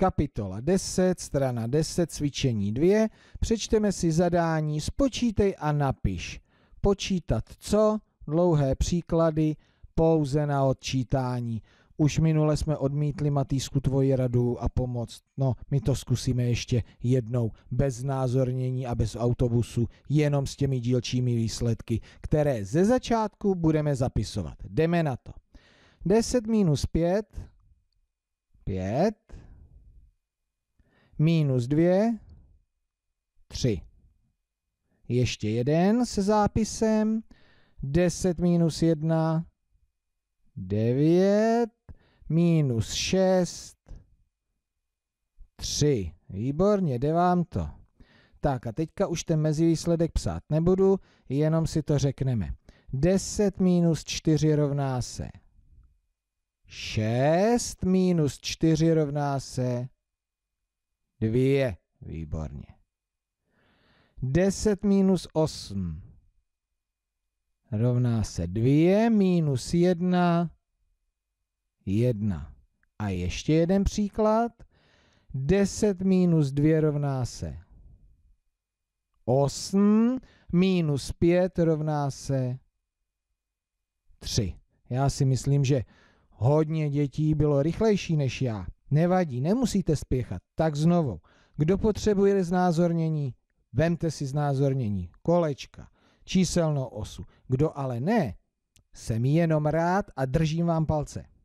Kapitola 10, strana 10, cvičení 2. Přečteme si zadání, spočítej a napiš. Počítat co? Dlouhé příklady, pouze na odčítání. Už minule jsme odmítli Matýsku tvoji radu a pomoc. No, my to zkusíme ještě jednou, bez názornění a bez autobusu, jenom s těmi dílčími výsledky, které ze začátku budeme zapisovat. Jdeme na to. 10 minus 5, 5, minus 2, 3. Ještě jeden se zápisem. 10 minus 1, 9, minus 6, 3. Výborně, jde vám to. Tak a teďka už ten mezivýsledek psát nebudu, jenom si to řekneme. 10 minus 4 rovná se 6, minus 4 rovná se Dvě, výborně. 10 minus 8 rovná se 2 minus 1, 1. A ještě jeden příklad. 10 minus 2 rovná se 8, minus 5 rovná se 3. Já si myslím, že hodně dětí bylo rychlejší než já. Nevadí, nemusíte spěchat. Tak znovu, kdo potřebuje znázornění, vemte si znázornění, kolečka, číselnou osu. Kdo ale ne, jsem jenom rád a držím vám palce.